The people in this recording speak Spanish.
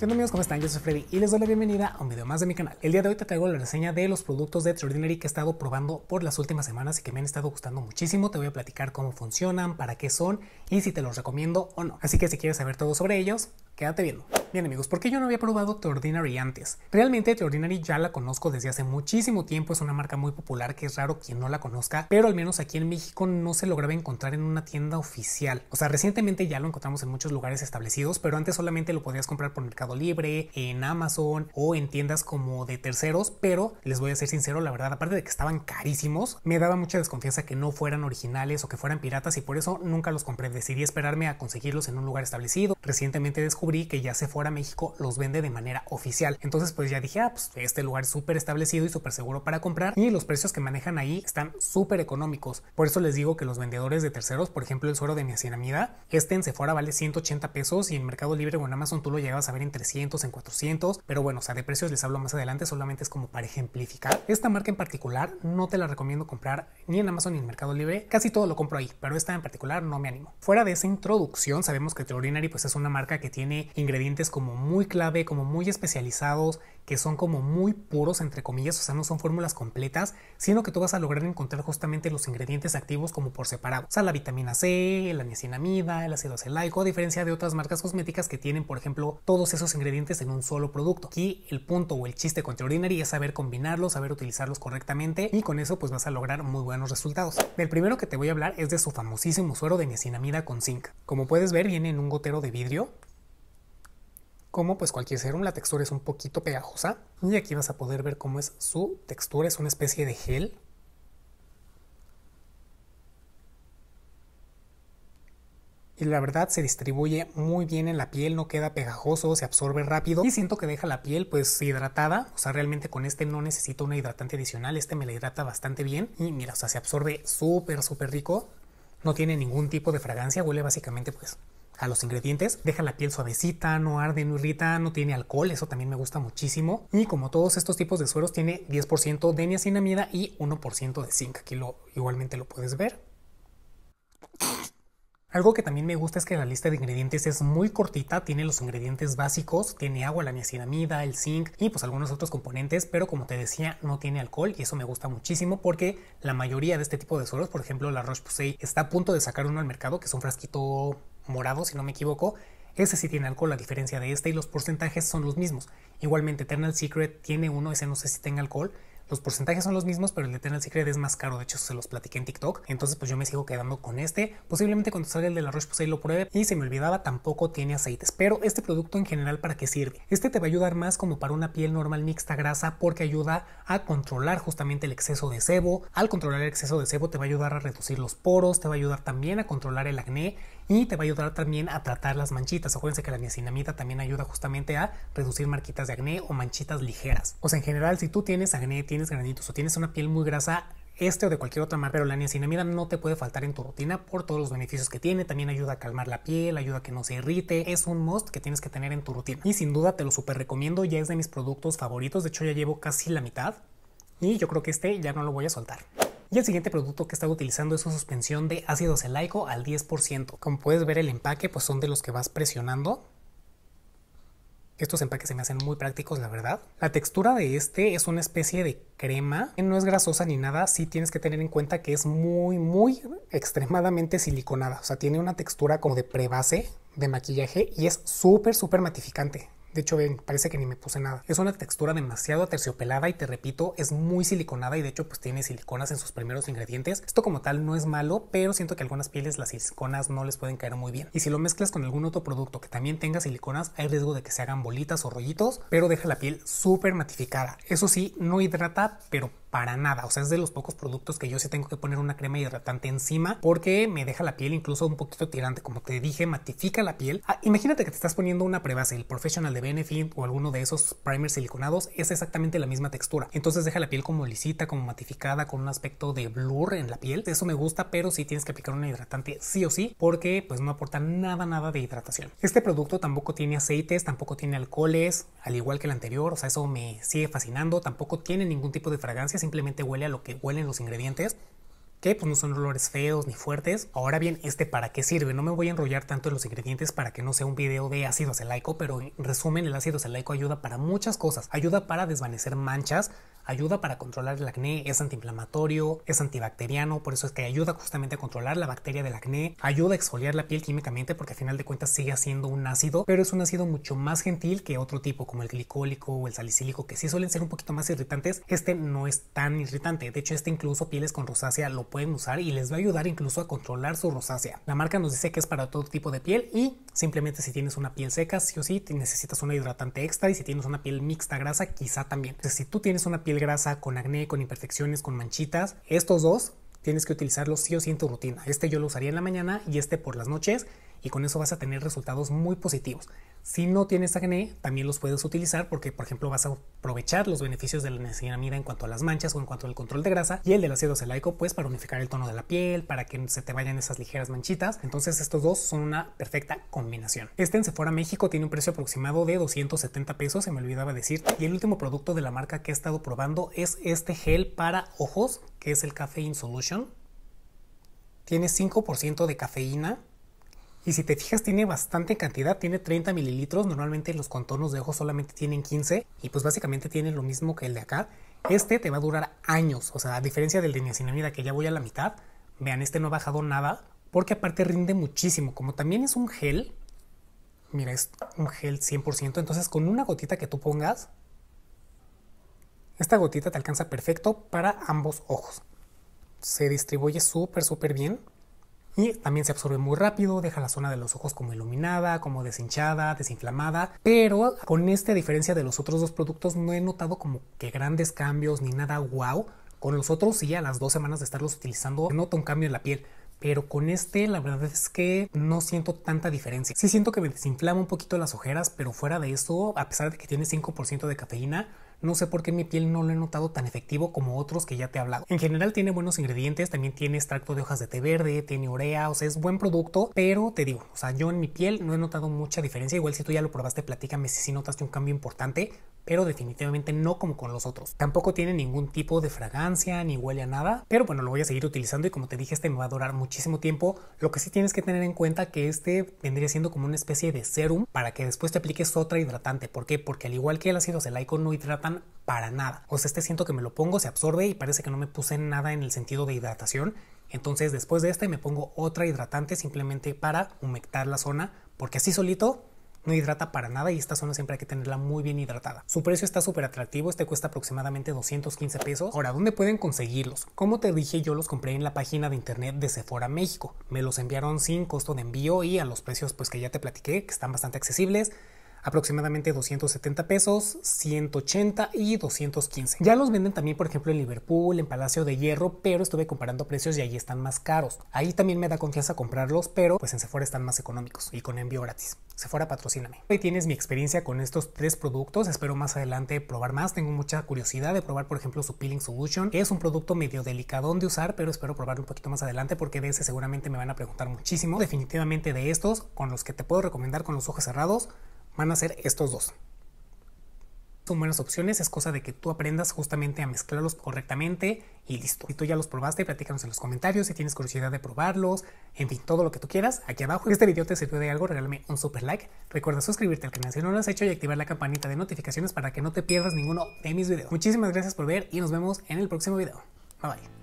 ¿Qué amigos? ¿Cómo están? Yo soy Freddy y les doy la bienvenida a un video más de mi canal. El día de hoy te traigo la reseña de los productos de Extraordinary que he estado probando por las últimas semanas y que me han estado gustando muchísimo. Te voy a platicar cómo funcionan, para qué son y si te los recomiendo o no. Así que si quieres saber todo sobre ellos, quédate viendo. Bien amigos, ¿por qué yo no había probado The Ordinary antes? Realmente The Ordinary ya la conozco desde hace muchísimo tiempo, es una marca muy popular que es raro quien no la conozca, pero al menos aquí en México no se lograba encontrar en una tienda oficial. O sea, recientemente ya lo encontramos en muchos lugares establecidos, pero antes solamente lo podías comprar por Mercado Libre, en Amazon o en tiendas como de terceros, pero les voy a ser sincero, la verdad, aparte de que estaban carísimos, me daba mucha desconfianza que no fueran originales o que fueran piratas y por eso nunca los compré. Decidí esperarme a conseguirlos en un lugar establecido. Recientemente descubrí que ya se fue ahora México los vende de manera oficial. Entonces pues ya dije, ah, pues este lugar es súper establecido y súper seguro para comprar y los precios que manejan ahí están súper económicos. Por eso les digo que los vendedores de terceros, por ejemplo el suero de niacinamida, este en Sephora vale 180 pesos y en Mercado Libre o en Amazon tú lo llegabas a ver en 300, en 400, pero bueno, o sea, de precios les hablo más adelante, solamente es como para ejemplificar. Esta marca en particular no te la recomiendo comprar ni en Amazon ni en Mercado Libre, casi todo lo compro ahí, pero esta en particular no me animo. Fuera de esa introducción, sabemos que The Ordinary pues es una marca que tiene ingredientes como muy clave, como muy especializados, que son como muy puros, entre comillas, o sea, no son fórmulas completas, sino que tú vas a lograr encontrar justamente los ingredientes activos como por separado. O sea, la vitamina C, la niacinamida, el ácido acelaico, a diferencia de otras marcas cosméticas que tienen, por ejemplo, todos esos ingredientes en un solo producto. Aquí el punto o el chiste con Ordinary es saber combinarlos, saber utilizarlos correctamente y con eso pues vas a lograr muy buenos resultados. El primero que te voy a hablar es de su famosísimo suero de niacinamida con zinc. Como puedes ver, viene en un gotero de vidrio como pues cualquier serum, la textura es un poquito pegajosa. Y aquí vas a poder ver cómo es su textura, es una especie de gel. Y la verdad se distribuye muy bien en la piel, no queda pegajoso, se absorbe rápido y siento que deja la piel pues hidratada, o sea realmente con este no necesito una hidratante adicional, este me la hidrata bastante bien y mira, o sea se absorbe súper súper rico, no tiene ningún tipo de fragancia, huele básicamente pues a los ingredientes, deja la piel suavecita, no arde, no irrita, no tiene alcohol, eso también me gusta muchísimo. Y como todos estos tipos de sueros, tiene 10% de niacinamida y 1% de zinc. Aquí igualmente lo puedes ver. Algo que también me gusta es que la lista de ingredientes es muy cortita, tiene los ingredientes básicos, tiene agua, la niacinamida, el zinc y pues algunos otros componentes, pero como te decía, no tiene alcohol y eso me gusta muchísimo porque la mayoría de este tipo de suelos, por ejemplo la Roche-Posay, está a punto de sacar uno al mercado que es un frasquito morado, si no me equivoco. Ese sí tiene alcohol, a diferencia de este, y los porcentajes son los mismos. Igualmente, Eternal Secret tiene uno, ese no sé si tenga alcohol. Los porcentajes son los mismos, pero el Eternal Secret es más caro. De hecho, se los platiqué en TikTok. Entonces, pues yo me sigo quedando con este. Posiblemente cuando salga el de la Roche, pues ahí lo pruebe. Y se me olvidaba, tampoco tiene aceites. Pero este producto en general, ¿para qué sirve? Este te va a ayudar más como para una piel normal mixta grasa, porque ayuda a controlar justamente el exceso de sebo. Al controlar el exceso de sebo, te va a ayudar a reducir los poros, te va a ayudar también a controlar el acné y te va a ayudar también a tratar las manchitas. Acuérdense que la niacinamida también ayuda justamente a reducir marquitas de acné o manchitas ligeras. O sea, en general, si tú tienes acné, tienes granitos o tienes una piel muy grasa, este o de cualquier otra marca, pero la niacinamida no te puede faltar en tu rutina por todos los beneficios que tiene. También ayuda a calmar la piel, ayuda a que no se irrite. Es un must que tienes que tener en tu rutina. Y sin duda te lo super recomiendo, ya es de mis productos favoritos. De hecho, ya llevo casi la mitad. Y yo creo que este ya no lo voy a soltar. Y el siguiente producto que he estado utilizando es su suspensión de ácido celaico al 10%. Como puedes ver el empaque, pues son de los que vas presionando. Estos empaques se me hacen muy prácticos, la verdad. La textura de este es una especie de crema. No es grasosa ni nada. Sí tienes que tener en cuenta que es muy, muy extremadamente siliconada. O sea, tiene una textura como de prebase de maquillaje y es súper, súper matificante. De hecho, ven, parece que ni me puse nada. Es una textura demasiado terciopelada y te repito, es muy siliconada y de hecho pues tiene siliconas en sus primeros ingredientes. Esto como tal no es malo, pero siento que algunas pieles las siliconas no les pueden caer muy bien. Y si lo mezclas con algún otro producto que también tenga siliconas, hay riesgo de que se hagan bolitas o rollitos, pero deja la piel súper matificada. Eso sí, no hidrata, pero para nada. O sea, es de los pocos productos que yo sí tengo que poner una crema hidratante encima porque me deja la piel incluso un poquito tirante. Como te dije, matifica la piel. Ah, imagínate que te estás poniendo una prebase, el Professional de Benefit o alguno de esos primers siliconados, es exactamente la misma textura. Entonces deja la piel como lisita, como matificada, con un aspecto de blur en la piel. Eso me gusta, pero sí tienes que aplicar un hidratante sí o sí porque pues no aporta nada, nada de hidratación. Este producto tampoco tiene aceites, tampoco tiene alcoholes, al igual que el anterior. O sea, eso me sigue fascinando. Tampoco tiene ningún tipo de fragancia simplemente huele a lo que huelen los ingredientes que pues no son olores feos ni fuertes. Ahora bien, este para qué sirve. No me voy a enrollar tanto en los ingredientes para que no sea un video de ácido acelaico, pero en resumen, el ácido acelaico ayuda para muchas cosas. Ayuda para desvanecer manchas, ayuda para controlar el acné, es antiinflamatorio, es antibacteriano, por eso es que ayuda justamente a controlar la bacteria del acné, ayuda a exfoliar la piel químicamente porque al final de cuentas sigue siendo un ácido, pero es un ácido mucho más gentil que otro tipo como el glicólico o el salicílico que sí suelen ser un poquito más irritantes. Este no es tan irritante, de hecho este incluso pieles con rosácea lo pueden usar y les va a ayudar incluso a controlar su rosácea. La marca nos dice que es para todo tipo de piel y simplemente si tienes una piel seca, sí o sí, necesitas una hidratante extra y si tienes una piel mixta grasa, quizá también. si tú tienes una piel grasa con acné, con imperfecciones, con manchitas, estos dos tienes que utilizarlos sí o sí en tu rutina. Este yo lo usaría en la mañana y este por las noches y con eso vas a tener resultados muy positivos. Si no tienes acné, e, también los puedes utilizar porque, por ejemplo, vas a aprovechar los beneficios de la niacinamida en cuanto a las manchas o en cuanto al control de grasa y el del ácido celaico, pues para unificar el tono de la piel, para que se te vayan esas ligeras manchitas. Entonces, estos dos son una perfecta combinación. Este en Sephora México tiene un precio aproximado de 270 pesos, se me olvidaba decir. Y el último producto de la marca que he estado probando es este gel para ojos, que es el Caffeine Solution. Tiene 5% de cafeína y si te fijas, tiene bastante cantidad, tiene 30 mililitros. Normalmente los contornos de ojos solamente tienen 15 y pues básicamente tiene lo mismo que el de acá. Este te va a durar años, o sea, a diferencia del de niacinamida que ya voy a la mitad, vean, este no ha bajado nada porque aparte rinde muchísimo. Como también es un gel, mira, es un gel 100%, entonces con una gotita que tú pongas, esta gotita te alcanza perfecto para ambos ojos. Se distribuye súper, súper bien y también se absorbe muy rápido, deja la zona de los ojos como iluminada, como deshinchada, desinflamada, pero con esta diferencia de los otros dos productos no he notado como que grandes cambios ni nada wow. Con los otros sí, a las dos semanas de estarlos utilizando, noto un cambio en la piel pero con este la verdad es que no siento tanta diferencia. Sí siento que me desinflama un poquito las ojeras, pero fuera de eso, a pesar de que tiene 5% de cafeína, no sé por qué mi piel no lo he notado tan efectivo como otros que ya te he hablado. En general tiene buenos ingredientes, también tiene extracto de hojas de té verde, tiene urea, o sea, es buen producto, pero te digo, o sea, yo en mi piel no he notado mucha diferencia. Igual si tú ya lo probaste, platícame si sí notaste un cambio importante, pero definitivamente no como con los otros. Tampoco tiene ningún tipo de fragancia ni huele a nada, pero bueno, lo voy a seguir utilizando y como te dije, este me va a durar muchísimo tiempo. Lo que sí tienes que tener en cuenta que este vendría siendo como una especie de serum para que después te apliques otra hidratante. ¿Por qué? Porque al igual que el ácido celaico no hidratan para nada. O sea, este siento que me lo pongo, se absorbe y parece que no me puse nada en el sentido de hidratación. Entonces después de este me pongo otra hidratante simplemente para humectar la zona, porque así solito no hidrata para nada y esta zona siempre hay que tenerla muy bien hidratada. Su precio está súper atractivo, este cuesta aproximadamente 215 pesos. Ahora, ¿dónde pueden conseguirlos? Como te dije, yo los compré en la página de internet de Sephora México. Me los enviaron sin costo de envío y a los precios pues que ya te platiqué, que están bastante accesibles aproximadamente 270 pesos, 180 y 215. Ya los venden también, por ejemplo, en Liverpool, en Palacio de Hierro, pero estuve comparando precios y ahí están más caros. Ahí también me da confianza comprarlos, pero pues en Sephora están más económicos y con envío gratis. Sephora, patrocíname. Hoy tienes mi experiencia con estos tres productos. Espero más adelante probar más. Tengo mucha curiosidad de probar, por ejemplo, su Peeling Solution. Es un producto medio delicadón de usar, pero espero probarlo un poquito más adelante porque de ese seguramente me van a preguntar muchísimo. Definitivamente de estos, con los que te puedo recomendar con los ojos cerrados, van a ser estos dos. Son buenas opciones, es cosa de que tú aprendas justamente a mezclarlos correctamente y listo. Si tú ya los probaste, platícanos en los comentarios si tienes curiosidad de probarlos, en fin, todo lo que tú quieras, aquí abajo. Si este video te sirvió de algo, regálame un super like. Recuerda suscribirte al canal si no lo has hecho y activar la campanita de notificaciones para que no te pierdas ninguno de mis videos. Muchísimas gracias por ver y nos vemos en el próximo video. Bye bye.